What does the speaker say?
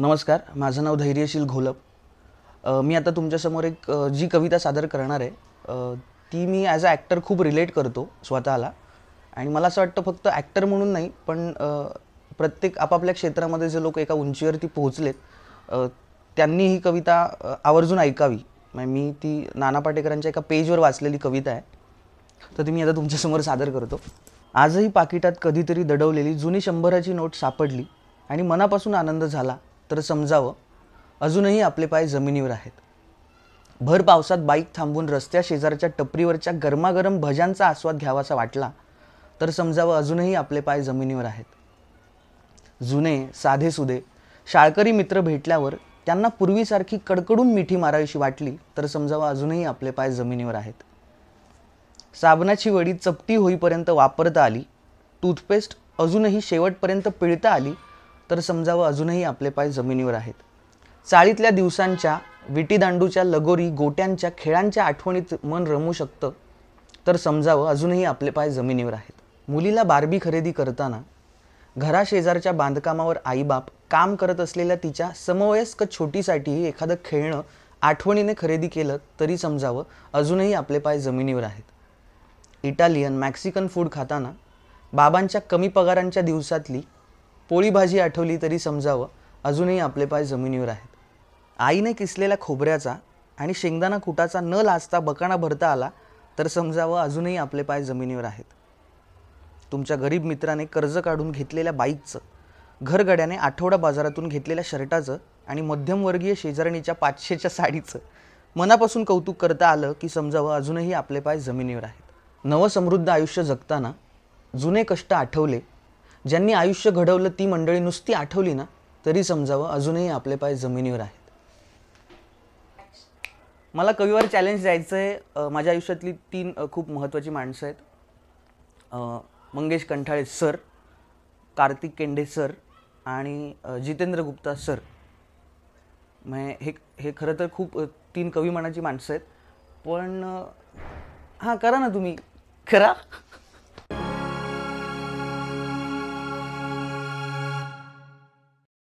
नमस्कार माझं नाव धैर्यशील घोलप मी आता तुमच्यासमोर एक जी कविता सादर करणार आहे ती मी ॲज अ ॲक्टर खूप रिलेट करतो स्वतःला आणि मला असं वाटतं फक्त ॲक्टर म्हणून नाही पण प्रत्येक आपापल्या क्षेत्रामध्ये जे लोक एका उंचीवरती पोहोचलेत त्यांनी ही कविता आवर्जून ऐकावी म्हणजे मी ती नाना पाटेकरांच्या एका पेजवर वाचलेली कविता आहे तर ती मी आता तुमच्यासमोर सादर करतो आजही पाकिटात कधीतरी दडवलेली जुनी शंभराची नोट सापडली आणि मनापासून आनंद झाला तर समजावं अजूनही आपले पाय जमिनीवर आहेत भर पावसात बाईक थांबून रस्त्या शेजारच्या टपरीवरच्या गरमागरम भज्यांचा आस्वाद घ्यावासा वाटला तर समजावं अजूनही आपले पाय जमिनीवर आहेत जुने साधेसुधे शाळकरी मित्र भेटल्यावर त्यांना पूर्वीसारखी कडकडून मिठी मारावीशी वाटली तर समजावं अजूनही आपले पाय जमिनीवर आहेत साबणाची वडी चपटी होईपर्यंत वापरता आली टूथपेस्ट अजूनही शेवटपर्यंत पिळता आली तर समजावं अजूनही आपले पाय जमिनीवर आहेत चाळीतल्या दिवसांच्या विटीदांडूच्या लगोरी गोट्यांच्या खेळांच्या आठवणीत मन रमू शकतं तर समजावं अजूनही आपले पाय जमिनीवर आहेत मुलीला बारबी खरेदी करताना घराशेजारच्या बांधकामावर आईबाप काम करत असलेल्या तिच्या समवयस्क छोटीसाठी एखादं खेळणं आठवणीने खरेदी केलं तरी समजावं अजूनही आपले पाय जमिनीवर आहेत इटालियन मॅक्सिकन फूड खाताना बाबांच्या कमी पगारांच्या दिवसातली पोळी भाजी आठवली तरी समजावं अजूनही आपले पाय जमिनीवर आहेत आईने किसलेल्या खोबऱ्याचा आणि शेंगदाणा कुटाचा न लाचता बकाणा भरता आला तर समजावं अजूनही आपले पाय जमिनीवर आहेत तुमच्या गरीब मित्राने कर्ज काढून घेतलेल्या बाईकचं घरगड्याने आठवडा बाजारातून घेतलेल्या शर्टाचं आणि मध्यमवर्गीय शेजारणीच्या पाचशेच्या साडीचं मनापासून कौतुक करता आलं की समजावं अजूनही आपले पाय जमिनीवर आहेत नवसमृद्ध आयुष्य जगताना जुने कष्ट आठवले ज्यांनी आयुष्य घडवलं ती मंडळी नुसती आठवली ना तरी समजावं अजूनही आपले पाय जमिनीवर आहेत मला कवीवर चॅलेंज द्यायचं आहे माझ्या आयुष्यातली तीन खूप महत्त्वाची माणसं आहेत मंगेश कंठाळे सर कार्तिक केंडे सर आणि जितेंद्र गुप्ता सर म्हणजे हे हे खरं तर खूप तीन कवी मनाची माणसं आहेत पण हां करा ना तुम्ही खरा